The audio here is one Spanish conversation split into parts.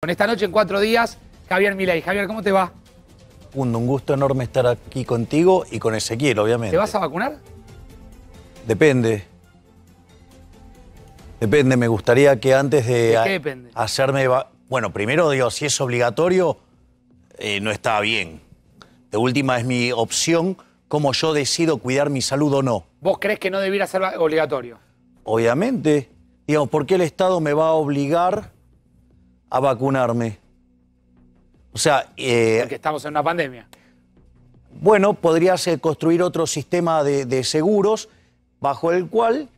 Con esta noche en cuatro días, Javier Milei. Javier, ¿cómo te va? Un, gusto enorme estar aquí contigo y con Ezequiel, obviamente. ¿Te vas a vacunar? Depende. Depende, me gustaría que antes de, ¿De qué hacerme... Bueno, primero digo, si es obligatorio, eh, no está bien. De última es mi opción, cómo yo decido cuidar mi salud o no. ¿Vos crees que no debiera ser obligatorio? Obviamente. Digamos, ¿por qué el Estado me va a obligar a vacunarme. O sea... Eh, porque estamos en una pandemia. Bueno, podrías construir otro sistema de, de seguros bajo el cual,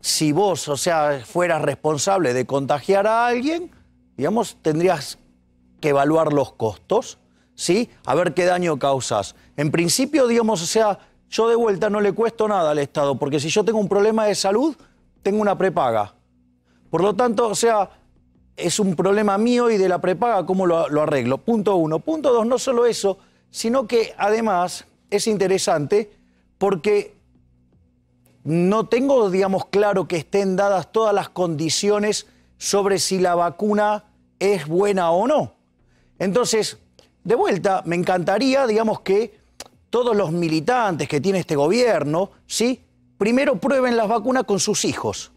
si vos, o sea, fueras responsable de contagiar a alguien, digamos, tendrías que evaluar los costos, ¿sí? A ver qué daño causas. En principio, digamos, o sea, yo de vuelta no le cuesto nada al Estado, porque si yo tengo un problema de salud, tengo una prepaga. Por lo tanto, o sea, es un problema mío y de la prepaga, ¿cómo lo, arreglo? Punto uno. Punto dos, no solo eso, sino que además es interesante porque no tengo, digamos, claro que estén dadas todas las condiciones sobre si la vacuna es buena o no. Entonces, de vuelta, me encantaría, digamos, que todos los militantes que tiene este gobierno, ¿sí? Primero prueben las vacunas con sus hijos.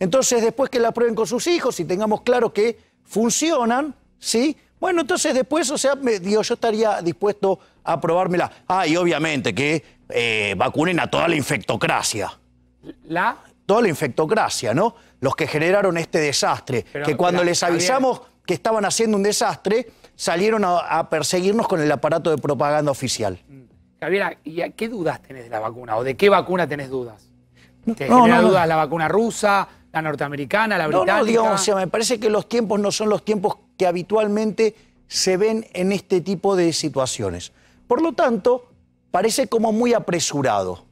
Entonces, después que la prueben con sus hijos y tengamos claro que funcionan, ¿sí? Bueno, entonces después, o sea, yo estaría dispuesto a probármela. Ah, y obviamente que eh, vacunen a toda la infectocracia. ¿La? Toda la infectocracia, ¿no? Los que generaron este desastre. que cuando les avisamos que estaban haciendo un desastre, salieron a, perseguirnos con el aparato de propaganda oficial. Mm. Javier, ¿y qué dudas tenés de la vacuna? ¿O de qué vacuna tenés dudas? ¿Te no, genera no, dudas la vacuna rusa? la norteamericana, la británica. No, no, digamos, sea, me parece que los tiempos no son los tiempos que habitualmente se ven en este tipo de situaciones. Por lo tanto, parece como muy apresurado.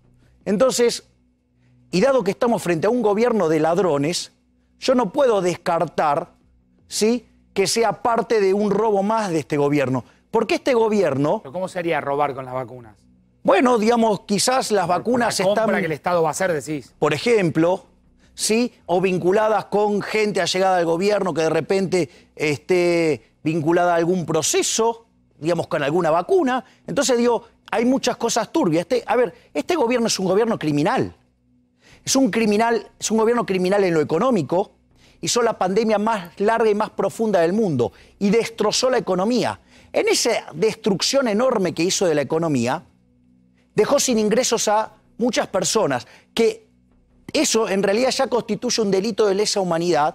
Entonces, y dado que estamos frente a un gobierno de ladrones, yo no puedo descartar, ¿sí?, que sea parte de un robo más de este gobierno. Porque este gobierno... ¿Pero ¿Cómo sería robar con las vacunas? Bueno, digamos, quizás las vacunas están la que el Estado va a hacer, decís. Por ejemplo, ¿sí? O vinculadas con gente allegada al gobierno que de repente esté vinculada a algún proceso, digamos, con alguna vacuna. Entonces, digo, hay muchas cosas turbias. Este, a ver, este gobierno es un gobierno criminal. Es un criminal, es un gobierno criminal en lo económico. Hizo la pandemia más larga y más profunda del mundo y destrozó la economía. En esa destrucción enorme que hizo de la economía, dejó sin ingresos a muchas personas que eso en realidad ya constituye un delito de lesa humanidad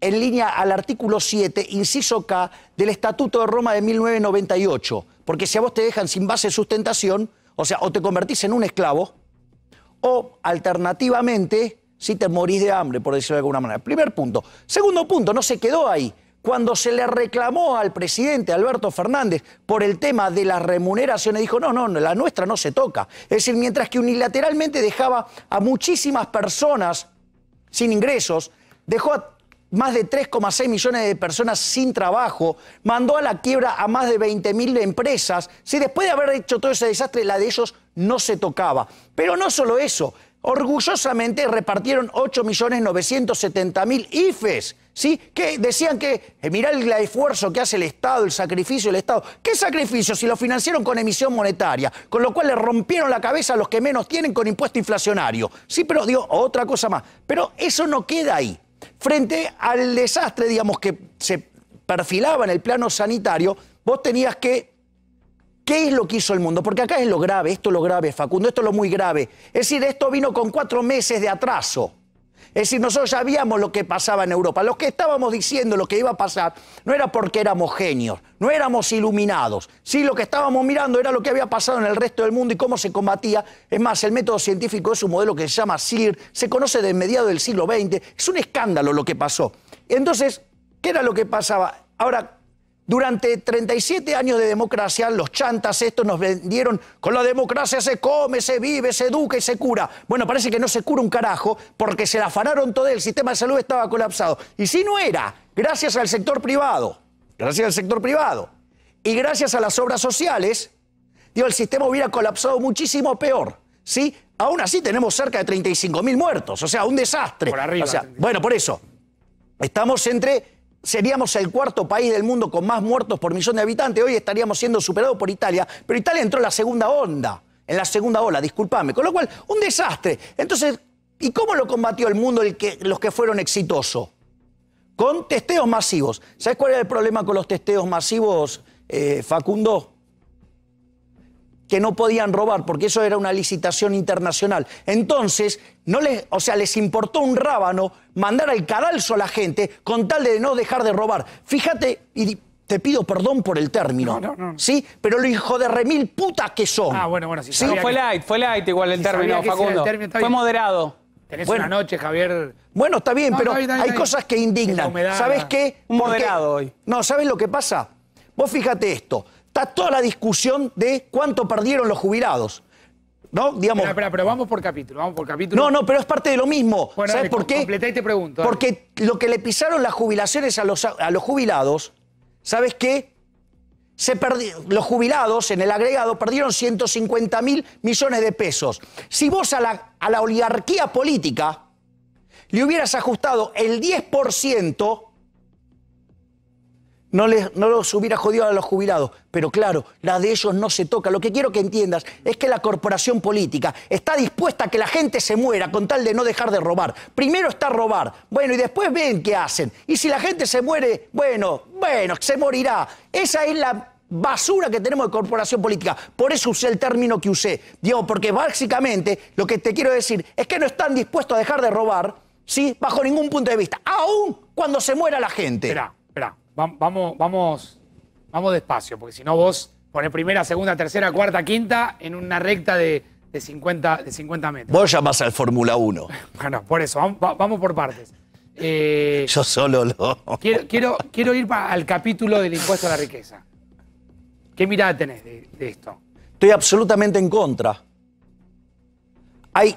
en línea al artículo 7, inciso K, del Estatuto de Roma de 1998. Porque si a vos te dejan sin base de sustentación, o sea, o te convertís en un esclavo, o alternativamente, si te morís de hambre, por decirlo de alguna manera. Primer punto. Segundo punto, no se quedó ahí. Cuando se le reclamó al presidente Alberto Fernández por el tema de las remuneraciones, dijo, no, no, la nuestra no se toca. Es decir, mientras que unilateralmente dejaba a muchísimas personas sin ingresos, dejó a más de 3,6 millones de personas sin trabajo, mandó a la quiebra a más de 20 mil empresas. Si después de haber hecho todo ese desastre, la de ellos no se tocaba. Pero no solo eso, orgullosamente repartieron 8.970.000 IFES, e ¿sí? Que decían que, eh, mirá el esfuerzo que hace el Estado, el sacrificio del Estado. ¿Qué sacrificio si lo financiaron con emisión monetaria? Con lo cual le rompieron la cabeza a los que menos tienen con impuesto inflacionario. Sí, pero digo, otra cosa más. Pero eso no queda ahí. Frente al desastre, digamos, que se perfilaba en el plano sanitario, vos tenías que ¿Qué es lo que hizo el mundo? Porque acá es lo grave, esto es lo grave, Facundo, esto es lo muy grave. Es decir, esto vino con cuatro meses de atraso. Es decir, nosotros sabíamos lo que pasaba en Europa. Lo que estábamos diciendo, lo que iba a pasar, no era porque éramos genios, no éramos iluminados. Sí, lo que estábamos mirando era lo que había pasado en el resto del mundo y cómo se combatía. Es más, el método científico es un modelo que se llama SIR, se conoce desde mediados del siglo XX. Es un escándalo lo que pasó. Entonces, ¿qué era lo que pasaba? Ahora, durante 37 años de democracia, los chantas estos nos vendieron, con la democracia se come, se vive, se educa y se cura. Bueno, parece que no se cura un carajo porque se la afanaron todo, el sistema de salud estaba colapsado. Y si no era, gracias al sector privado, gracias al sector privado y gracias a las obras sociales, el sistema hubiera colapsado muchísimo peor. ¿sí? Aún así tenemos cerca de 35.000 muertos, o sea, un desastre. Por arriba, bueno, por eso, estamos entre seríamos el cuarto país del mundo con más muertos por millón de habitantes, hoy estaríamos siendo superados por Italia, pero Italia entró en la segunda onda, en la segunda ola, disculpame, con lo cual, un desastre. Entonces, ¿y cómo lo combatió el mundo el que, los que fueron exitosos? Con testeos masivos. ¿Sabes cuál era el problema con los testeos masivos, eh, Facundo? que no podían robar, porque eso era una licitación internacional. Entonces, no les, o sea, les importó un rábano mandar al cadalso a la gente con tal de no dejar de robar. Fíjate, y te pido perdón por el término. ¿Sí? Pero lo hijo de remil putas que son. Ah, bueno, bueno, sí. fue light, fue light igual el término, Facundo. fue moderado. Tenés noches una Javier. Bueno, está bien, pero hay cosas que indignan. ¿Sabes qué? moderado hoy. No, ¿sabes lo que pasa? Vos fíjate esto. Está toda la discusión de cuánto perdieron los jubilados. ¿No? Digamos. Pero, pero, vamos por capítulo, vamos por capítulo. No, no, pero es parte de lo mismo. Bueno, ¿Sabes por qué? y te pregunto. Porque lo que le pisaron las jubilaciones a los, a los jubilados, ¿sabes qué? Se Los jubilados en el agregado perdieron 150 mil millones de pesos. Si vos a la, a la oligarquía política le hubieras ajustado el 10% no, les, no los hubiera jodido a los jubilados. Pero claro, la de ellos no se toca. Lo que quiero que entiendas es que la corporación política está dispuesta a que la gente se muera con tal de no dejar de robar. Primero está robar, bueno, y después ven qué hacen. Y si la gente se muere, bueno, bueno, se morirá. Esa es la basura que tenemos de corporación política. Por eso usé el término que usé. Digo, porque básicamente lo que te quiero decir es que no están dispuestos a dejar de robar, ¿sí? Bajo ningún punto de vista. Aún cuando se muera la gente vamos, vamos, vamos despacio, porque si no vos pones primera, segunda, tercera, cuarta, quinta en una recta de, 50, de 50 metros. Vos llamás al Fórmula 1. bueno, por eso, vamos, por partes. Eh, Yo solo lo. Quiero, quiero, ir al capítulo del impuesto a la riqueza. ¿Qué mirada tenés de, de esto? Estoy absolutamente en contra. Hay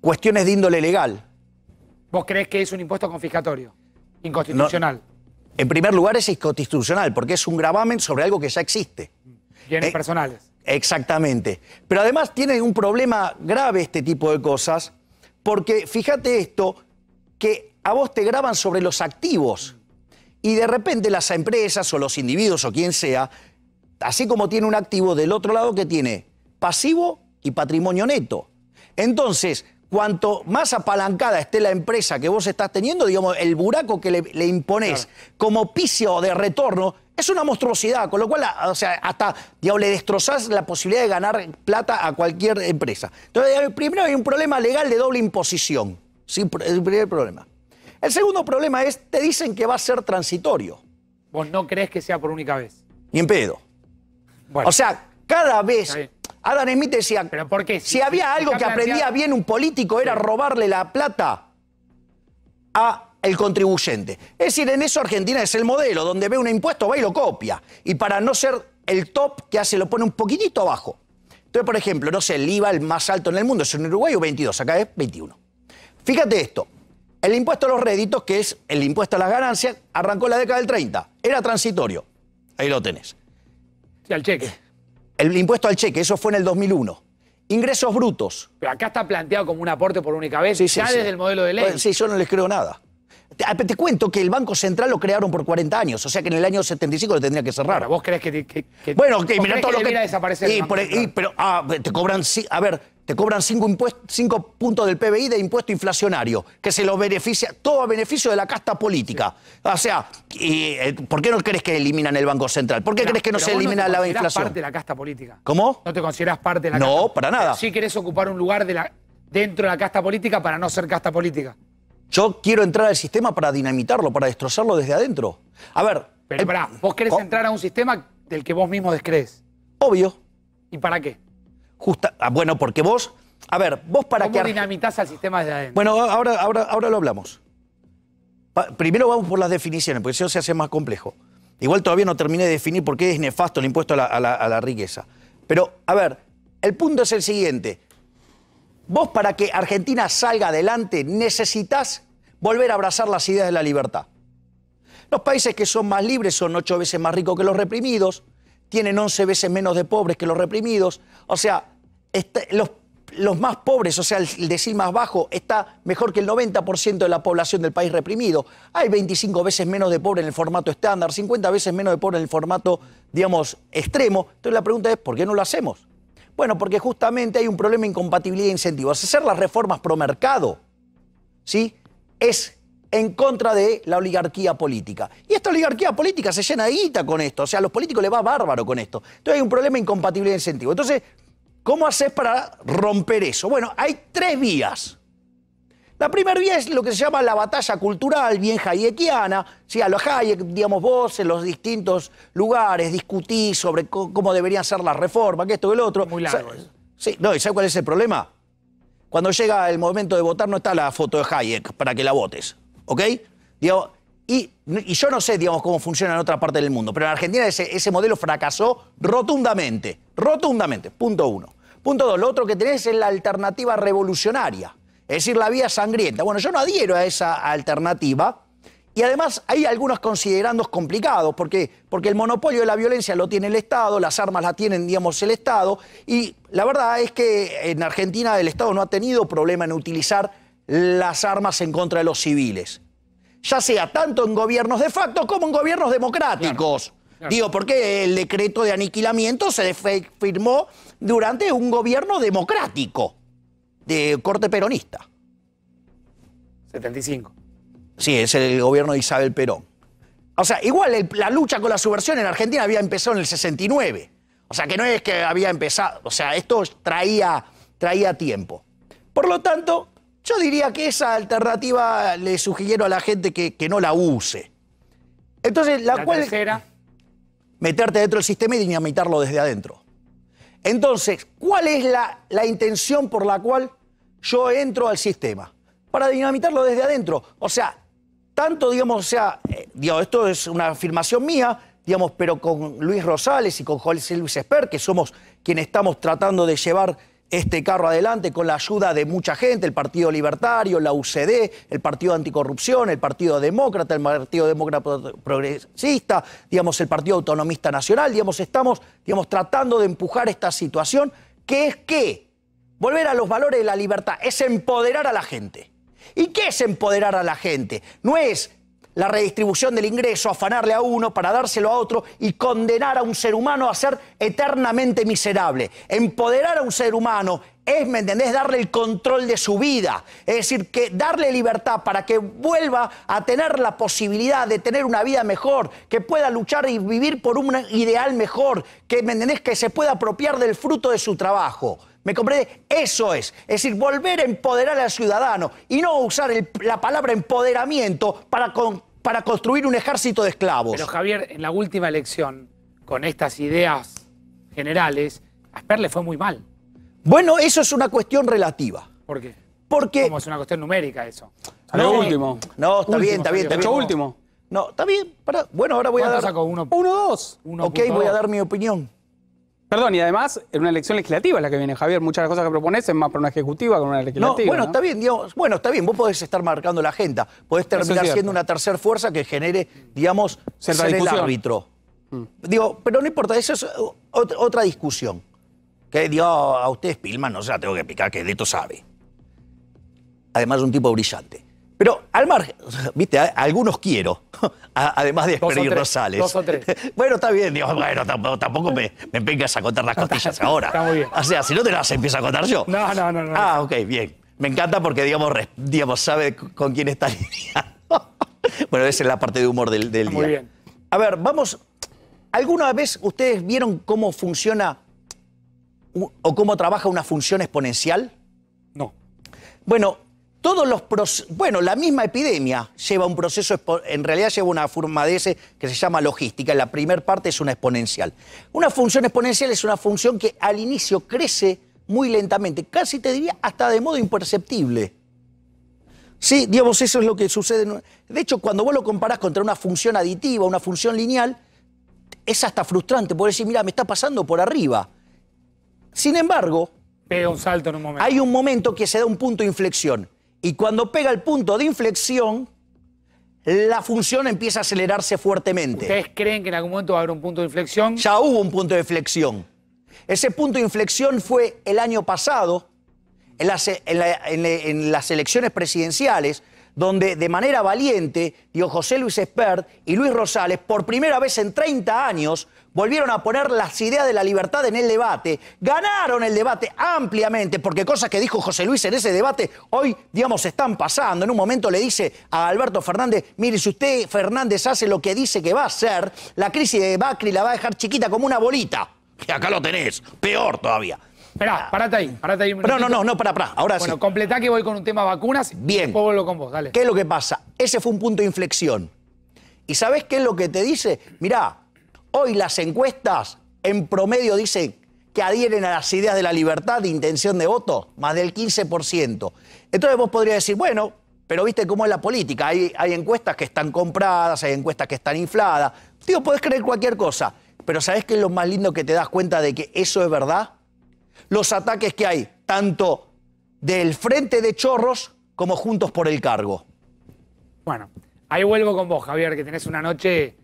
cuestiones de índole legal. ¿Vos crees que es un impuesto confiscatorio? Inconstitucional. En primer lugar, es inconstitucional porque es un gravamen sobre algo que ya existe. Bienes eh, personales. Exactamente. Pero además tiene un problema grave este tipo de cosas porque fíjate esto, que a vos te graban sobre los activos y de repente las empresas o los individuos o quien sea, así como tiene un activo del otro lado que tiene pasivo y patrimonio neto. Entonces, cuanto más apalancada esté la empresa que vos estás teniendo, digamos, el buraco que le, le imponés como picio de retorno es una monstruosidad, con lo cual, ah, o sea, hasta, digamos, le destrozás la posibilidad de ganar plata a cualquier empresa. Entonces, primero hay un problema legal de doble imposición, ¿sí? el primer problema. El segundo problema es, te dicen que va a ser transitorio. ¿Vos no crees que sea por única vez? Ni en pedo. O sea, cada vez Adam Smith decía, ¿Pero Si, había algo que aprendía bien un político era robarle la plata a el contribuyente. Es decir, en eso Argentina es el modelo, donde ve un impuesto, va y lo copia. Y para no ser el top ya hace, lo pone un poquitito abajo. Entonces, por ejemplo, no sé, el IVA el más alto en el mundo es en Uruguay o 22, acá es 21. Fíjate esto, el impuesto a los réditos, que es el impuesto a las ganancias, arrancó en la década del 30, era transitorio. Ahí lo tenés. Y al cheque. Eh, el impuesto al cheque, eso fue en el 2001. Ingresos brutos. Pero acá está planteado como un aporte por única vez, ya desde el modelo de ley. sí, yo no les creo nada. Ah, te, cuento que el Banco Central lo crearon por 40 años, o sea que en el año 75 lo tendría que cerrar. ¿Vos crees que, Bueno, que mira todo que lo que. desaparecer. Y, por, e, y, pero ah, te cobran, a ver, te cobran 5 puntos del PBI de impuesto inflacionario, que se lo beneficia, todo a beneficio de la casta política. O sea, y, eh, ¿por qué no crees que eliminan el Banco Central? ¿Por qué crees que no se elimina no te la parte de la casta política. ¿Cómo? No te consideras parte de la casta política. No, para nada. Si querés ocupar un lugar dentro de la casta política para no ser casta política. Yo quiero entrar al sistema para dinamitarlo, para destrozarlo desde adentro. A ver. Pero vos querés entrar a un sistema del que vos mismo descrees. Obvio. ¿Y para qué? Justa, ah, bueno, porque vos. A ver, vos para qué... ¿Cómo dinamitas al sistema desde adentro? Bueno, ahora, ahora, ahora lo hablamos. primero vamos por las definiciones, porque si no se hace más complejo. Igual todavía no terminé de definir por qué es nefasto el impuesto a la riqueza. Pero, a ver, el punto es el siguiente. Vos para que Argentina salga adelante necesitas volver a abrazar las ideas de la libertad. Los países que son más libres son ocho veces más ricos que los reprimidos, tienen 11 veces menos de pobres que los reprimidos. O sea, este, los, los, más pobres, o sea, el decir más bajo, está mejor que el 90% de la población del país reprimido. Hay 25 veces menos de pobres en el formato estándar, 50 veces menos de pobres en el formato, digamos, extremo. Entonces la pregunta es, ¿por qué no lo hacemos? Bueno, porque justamente hay un problema de incompatibilidad de incentivos. Hacer las reformas pro mercado, ¿sí? Es en contra de la oligarquía política. Y esta oligarquía política se llena de guita con esto. O sea, a los políticos les va bárbaro con esto. Entonces hay un problema de incompatibilidad de incentivos. Entonces, ¿cómo haces para romper eso? Bueno, hay tres vías. La primera vía es lo que se llama la batalla cultural, bien hayekiana. Sí, a los Hayek, digamos, vos en los distintos lugares discutís sobre cómo deberían ser las reformas, que esto y el otro. Muy largo Sí, no, ¿y sabes cuál es el problema? Cuando llega el momento de votar no está la foto de Hayek para que la votes, ¿ok? y, yo no sé, digamos, cómo funciona en otra parte del mundo, pero en Argentina ese, ese modelo fracasó rotundamente, rotundamente, punto uno. Punto dos, lo otro que tenés es la alternativa revolucionaria es decir, la vía sangrienta. Bueno, yo no adhiero a esa alternativa. Y además hay algunos considerandos complicados, porque, porque el monopolio de la violencia lo tiene el Estado, las armas las tienen, digamos, el Estado, y la verdad es que en Argentina el Estado no ha tenido problema en utilizar las armas en contra de los civiles, ya sea tanto en gobiernos de facto como en gobiernos democráticos. Digo, porque el decreto de aniquilamiento se firmó durante un gobierno democrático de corte peronista. 75. Sí, es el gobierno de Isabel Perón. O sea, igual la lucha con la subversión en Argentina había empezado en el 69. O sea, que no es que había empezado. O sea, esto traía, traía tiempo. Por lo tanto, yo diría que esa alternativa le sugiero a la gente que, no la use. Entonces, la, la cual. Tercera. Meterte dentro del sistema y dinamitarlo desde adentro. Entonces, ¿cuál es la, la intención por la cual yo entro al sistema para dinamitarlo desde adentro. O sea, tanto, digamos, o sea, eh, digo esto es una afirmación mía, digamos, pero con Luis Rosales y con José Luis Esper, que somos quienes estamos tratando de llevar este carro adelante con la ayuda de mucha gente, el Partido Libertario, la UCD, el Partido Anticorrupción, el Partido Demócrata, el Partido Demócrata Progresista, digamos, el Partido Autonomista Nacional, digamos, estamos digamos, tratando de empujar esta situación, que es que Volver a los valores de la libertad es empoderar a la gente. ¿Y qué es empoderar a la gente? No es la redistribución del ingreso, afanarle a uno para dárselo a otro y condenar a un ser humano a ser eternamente miserable. Empoderar a un ser humano es, ¿me entendés?, darle el control de su vida. Es decir, que darle libertad para que vuelva a tener la posibilidad de tener una vida mejor, que pueda luchar y vivir por un ideal mejor, que, ¿me entendés?, que se pueda apropiar del fruto de su trabajo. ¿Me comprende? Eso es. Es decir, volver a empoderar al ciudadano y no usar la palabra empoderamiento para, para construir un ejército de esclavos. Pero Javier, en la última elección, con estas ideas generales, a Sperle fue muy mal. Bueno, eso es una cuestión relativa. ¿Por qué? Porque... es una cuestión numérica eso. lo último. No, está bien, está bien, está bien. último. No, está bien. Bueno, ahora voy a dar... Uno, uno dos. ok, voy a dar mi opinión. Perdón, y además, en una elección legislativa es la que viene, Javier. Muchas de las cosas que propones es más para una ejecutiva que una legislativa. No, bueno, está bien, digamos, bueno, está bien, vos podés estar marcando la agenda, podés terminar siendo una tercera fuerza que genere, digamos, el árbitro. Mm. Digo, pero no importa, eso es otra, discusión. Que digo, ah, a usted, pilman, no sea, tengo que picar que Deto sabe. Además, un tipo brillante. Pero al margen, viste, algunos quiero, además de Esperi Rosales. Dos o tres. bueno, está bien, bueno, tampoco, me, me, vengas a contar las costillas ahora. Está muy bien. O sea, si no te las empiezo a contar yo. No, no, no. no ah, ok, bien. Me encanta porque, digamos, digamos sabe con quién está bueno, esa es la parte de humor del, del día. Muy bien. A ver, vamos. ¿Alguna vez ustedes vieron cómo funciona o cómo trabaja una función exponencial? No. Bueno, todos los bueno, la misma epidemia lleva un proceso, en realidad lleva una forma de ese que se llama logística, la primera parte es una exponencial. Una función exponencial es una función que al inicio crece muy lentamente, casi te diría hasta de modo imperceptible. Sí, digamos, eso es lo que sucede. De hecho, cuando vos lo comparás contra una función aditiva, una función lineal, es hasta frustrante poder decir, mira, me está pasando por arriba. Sin embargo... un salto Hay un momento que se da un punto de inflexión y cuando pega el punto de inflexión, la función empieza a acelerarse fuertemente. ¿Ustedes creen que en algún momento va a haber un punto de inflexión? Ya hubo un punto de inflexión. Ese punto de inflexión fue el año pasado, en las, las elecciones presidenciales, donde de manera valiente, dio José Luis Espert y Luis Rosales, por primera vez en 30 años, volvieron a poner las ideas de la libertad en el debate, ganaron el debate ampliamente, porque cosas que dijo José Luis en ese debate hoy, digamos, están pasando. En un momento le dice a Alberto Fernández, mire, si usted Fernández hace lo que dice que va a hacer, la crisis de Bacri la va a dejar chiquita como una bolita. Y acá lo tenés, peor todavía. Esperá, parate ahí, ahí. no, no, no, no, para pará. Ahora bueno, completá que voy con un tema vacunas. Bien. después vuelvo con vos, dale. ¿Qué es lo que pasa? Ese fue un punto de inflexión. ¿Y sabes qué es lo que te dice? Mirá, Hoy las encuestas en promedio dicen que adhieren a las ideas de la libertad de intención de voto, más del 15%. Entonces vos podrías decir, bueno, pero viste cómo es la política, hay, hay encuestas que están compradas, hay encuestas que están infladas, Tío, podés creer cualquier cosa, pero ¿sabés qué es lo más lindo que te das cuenta de que eso es verdad? Los ataques que hay, tanto del Frente de Chorros como Juntos por el Cargo. Bueno, ahí vuelvo con vos, Javier, que tenés una noche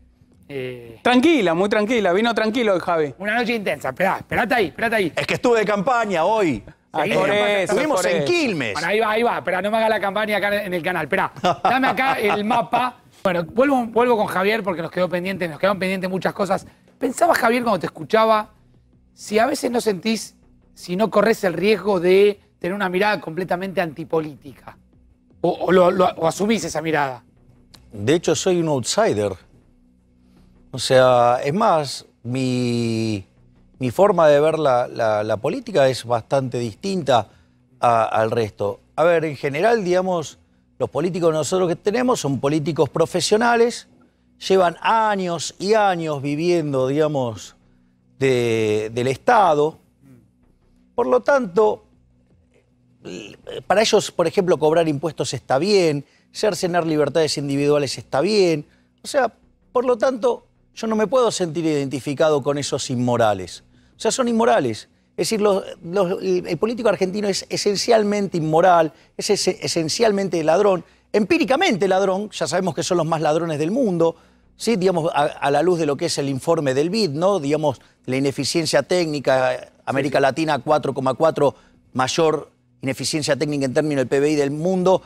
eh, tranquila, muy tranquila, vino tranquilo Javi. Una noche intensa, esperá, esperate ahí, ahí. Es que estuve de campaña hoy. Ahí Estuvimos en Quilmes. Bueno, ahí va, ahí va, pero no me haga la campaña acá en el canal, esperá. Dame acá el mapa. Bueno, vuelvo, vuelvo con Javier porque nos quedó pendiente, nos quedaron pendientes muchas cosas. Pensaba, Javier, cuando te escuchaba, si a veces no sentís, si no corres el riesgo de tener una mirada completamente antipolítica. O, o asumís esa mirada. De hecho, soy un outsider. O sea, es más, mi, forma de ver la, política es bastante distinta al resto. A ver, en general, digamos, los políticos nosotros que tenemos son políticos profesionales, llevan años y años viviendo, digamos, del Estado. Por lo tanto, para ellos, por ejemplo, cobrar impuestos está bien, cercenar libertades individuales está bien. O sea, por lo tanto, yo no me puedo sentir identificado con esos inmorales. O sea, son inmorales. Es decir, el político argentino es esencialmente inmoral, es esencialmente ladrón, empíricamente ladrón, ya sabemos que son los más ladrones del mundo, ¿sí? digamos, a, la luz de lo que es el informe del BID, ¿no? digamos, la ineficiencia técnica, América Latina 4,4 mayor ineficiencia técnica en términos del PBI del mundo,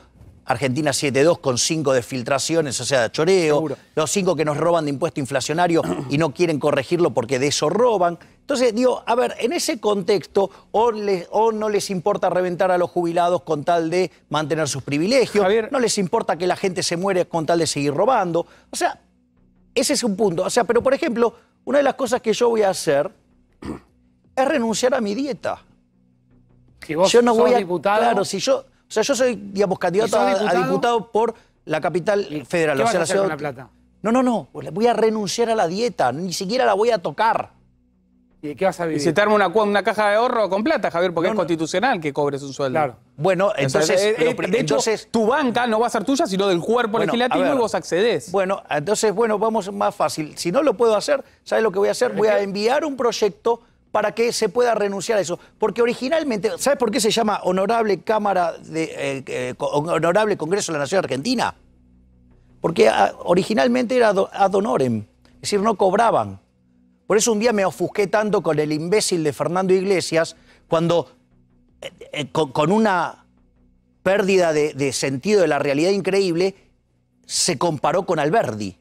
Argentina 7-2 con 5 de filtraciones, o sea, choreo, los 5 que nos roban de impuesto inflacionario y no quieren corregirlo porque de eso roban. Entonces, digo, a ver, en ese contexto, o, no les importa reventar a los jubilados con tal de mantener sus privilegios, no les importa que la gente se muere con tal de seguir robando. O sea, ese es un punto. O sea, pero por ejemplo, una de las cosas que yo voy a hacer es renunciar a mi dieta. Si vos yo no voy a, diputado. Claro, si yo o sea, yo soy, digamos, candidato a diputado? por la capital federal. la plata? No, no, no. Pues voy a renunciar a la dieta. Ni siquiera la voy a tocar. ¿Y qué vas a vivir? Y una, caja de ahorro con plata, Javier, porque es constitucional que cobres un sueldo. Claro. Bueno, eh, eh, entonces. tu banca no va a ser tuya, sino del cuerpo legislativo y vos accedés. Bueno, entonces, bueno, vamos más fácil. Si no lo puedo hacer, ¿sabes lo que voy a hacer? Voy a enviar un proyecto para que se pueda renunciar a eso. Porque originalmente, ¿sabes por qué se llama Honorable Cámara de eh, eh, Honorable Congreso de la Nación Argentina? Porque ah, originalmente era ad honorem, es decir, no cobraban. Por eso un día me ofusqué tanto con el imbécil de Fernando Iglesias cuando eh, con, una pérdida de, sentido de la realidad increíble se comparó con Alberdi,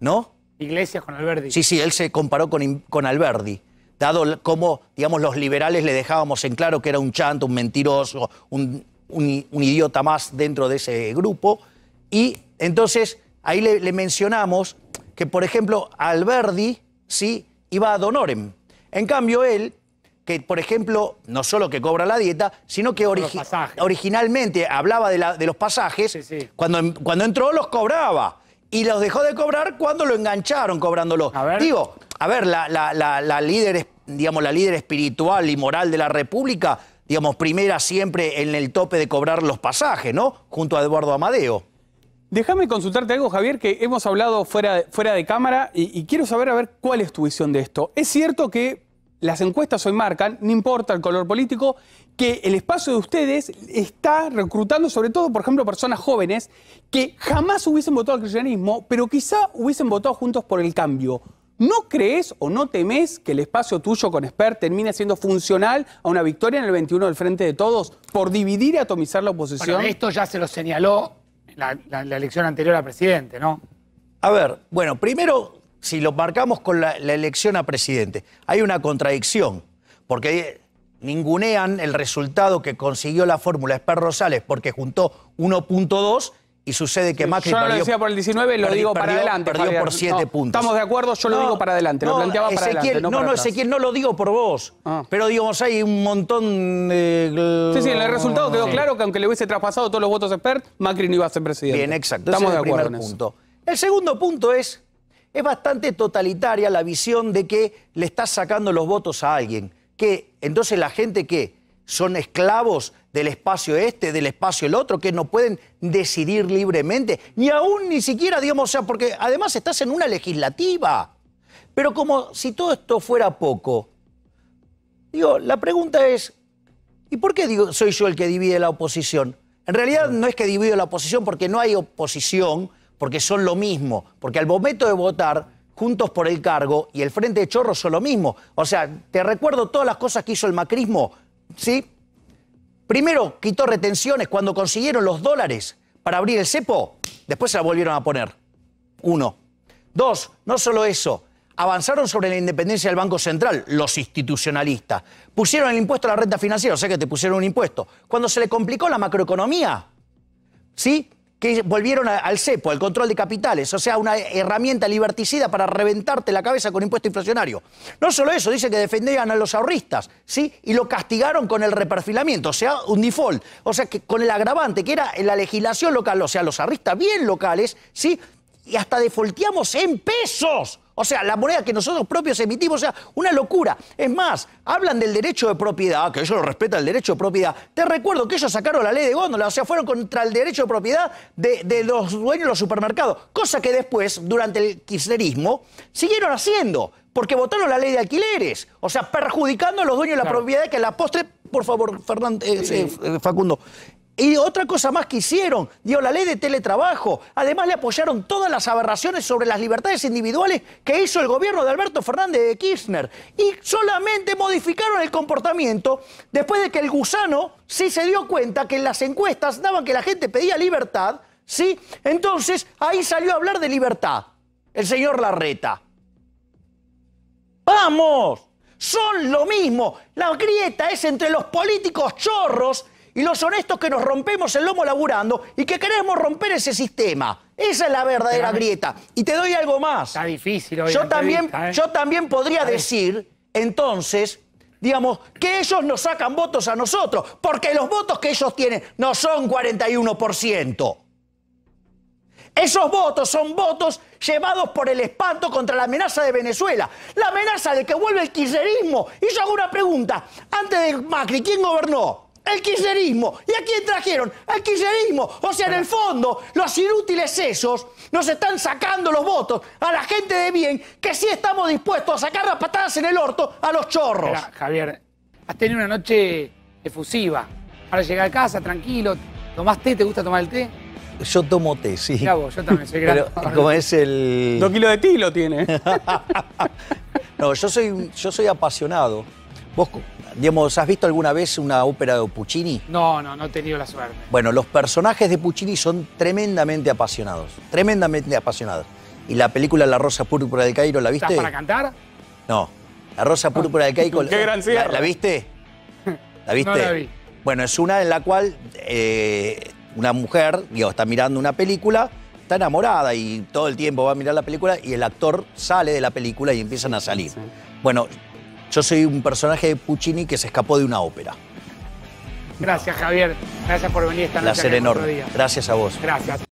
¿no? Iglesias con Alberdi. Sí, sí, él se comparó con, con Alberdi dado como, digamos, los liberales le dejábamos en claro que era un chanto, un mentiroso, un, idiota más dentro de ese grupo. Y entonces ahí le, mencionamos que, por ejemplo, Alberdi, sí, iba a Donorem. En cambio, él, que por ejemplo, no solo que cobra la dieta, sino que originalmente hablaba de, la, de los pasajes, Cuando, cuando entró los cobraba y los dejó de cobrar cuando lo engancharon cobrándolo. A ver a ver, la, líder, digamos, la líder espiritual y moral de la República, digamos, primera siempre en el tope de cobrar los pasajes, ¿no? Junto a Eduardo Amadeo. Déjame consultarte algo, Javier, que hemos hablado fuera, fuera de cámara y, quiero saber a ver cuál es tu visión de esto. Es cierto que las encuestas hoy marcan, no importa el color político, que el espacio de ustedes está reclutando sobre todo, por ejemplo, personas jóvenes que jamás hubiesen votado al cristianismo, pero quizá hubiesen votado juntos por el cambio. ¿No crees o no temes que el espacio tuyo con Esper termine siendo funcional a una victoria en el 21 del Frente de Todos por dividir y atomizar la oposición? esto ya se lo señaló la, elección anterior a presidente, ¿no? A ver, bueno, primero, si lo marcamos con la, la elección a presidente, hay una contradicción, porque eh, ningunean el resultado que consiguió la fórmula Esper Rosales porque juntó 1.2 y sucede que Macri. Yo lo decía por el 19, lo digo para adelante. Perdió por 7 puntos. Estamos de acuerdo, yo lo digo para adelante, lo planteaba adelante. No, no, Ezequiel, no lo digo por vos. Ah. Pero digamos, hay un montón de. Sí, sí, en el resultado quedó claro que aunque le hubiese traspasado todos los votos expert, Macri no iba a ser presidente. Bien, exacto. Estamos de acuerdo. El, punto. el segundo punto es. Es bastante totalitaria la visión de que le estás sacando los votos a alguien. Que entonces la gente que son esclavos del espacio este, del espacio el otro, que no pueden decidir libremente, ni aún ni siquiera, digamos, o sea, porque además estás en una legislativa. Pero como si todo esto fuera poco, digo, la pregunta es, ¿y por qué digo, soy yo el que divide la oposición? En realidad no es que divido la oposición porque no hay oposición, porque son lo mismo, porque al momento de votar Juntos por el Cargo y el Frente de Chorros son lo mismo. O sea, te recuerdo todas las cosas que hizo el macrismo, ¿sí? Primero quitó retenciones cuando consiguieron los dólares para abrir el cepo, después se la volvieron a poner. Uno. Dos, no solo eso, avanzaron sobre la independencia del Banco Central, los institucionalistas. Pusieron el impuesto a la renta financiera, o sea que te pusieron un impuesto. Cuando se le complicó la macroeconomía, ¿sí? que volvieron al CEPO, al control de capitales, o sea, una herramienta liberticida para reventarte la cabeza con impuesto inflacionario. No solo eso, dice que defendían a los ahorristas, ¿sí? Y lo castigaron con el reperfilamiento, o sea, un default, o sea, que con el agravante, que era la legislación local, o sea, los ahorristas bien locales, ¿sí? Y hasta defolteamos en pesos. O sea, la moneda que nosotros propios emitimos, o sea, una locura. Es más, hablan del derecho de propiedad, que ellos lo respetan el derecho de propiedad. Te recuerdo que ellos sacaron la ley de góndola, o sea, fueron contra el derecho de propiedad de, los dueños de los supermercados, cosa que después, durante el kirchnerismo, siguieron haciendo porque votaron la ley de alquileres, o sea, perjudicando a los dueños de la propiedad que la postre, por favor, Fernando, eh, eh, Facundo, y otra cosa más que hicieron, dio la ley de teletrabajo. Además le apoyaron todas las aberraciones sobre las libertades individuales que hizo el gobierno de Alberto Fernández de Kirchner. Y solamente modificaron el comportamiento después de que el gusano sí se dio cuenta que en las encuestas daban que la gente pedía libertad, ¿sí? Entonces ahí salió a hablar de libertad el señor Larreta. ¡Vamos! Son lo mismo. La grieta es entre los políticos chorros y los honestos que nos rompemos el lomo laburando y que queremos romper ese sistema. Esa es la verdadera grieta. Y te doy algo más. Está difícil yo también, ¿eh? yo también podría decir, entonces, digamos, que ellos nos sacan votos a nosotros, porque los votos que ellos tienen no son 41%. Esos votos son votos llevados por el espanto contra la amenaza de Venezuela, la amenaza de que vuelve el kirchnerismo. Y yo hago una pregunta, antes de Macri, ¿quién gobernó? el kirchnerismo. ¿Y a quién trajeron? Al kirchnerismo. O sea, en el fondo, los inútiles esos nos están sacando los votos a la gente de bien que sí estamos dispuestos a sacar las patadas en el orto a los chorros. Javier, has tenido una noche efusiva. para llegar a casa, tranquilo. ¿Tomás té? ¿Te gusta tomar el té? Yo tomo té, sí. yo también soy como es el... Dos kilos de té lo tiene. no, yo soy, yo soy apasionado Vos, digamos, ¿has visto alguna vez una ópera de Puccini? No, no, no he tenido la suerte. Bueno, los personajes de Puccini son tremendamente apasionados, tremendamente apasionados. Y la película La Rosa Púrpura de Cairo, ¿la viste? ¿Estás para cantar? No, La Rosa Púrpura de Cairo. ¡Qué gran ¿La, viste? ¿La viste? No la vi. Bueno, es una en la cual eh, una mujer, digo, está mirando una película, está enamorada y todo el tiempo va a mirar la película y el actor sale de la película y empiezan a salir. Bueno, yo soy un personaje de Puccini que se escapó de una ópera. Gracias, Javier. Gracias por venir esta noche. Placer enorme. Gracias a vos. Gracias.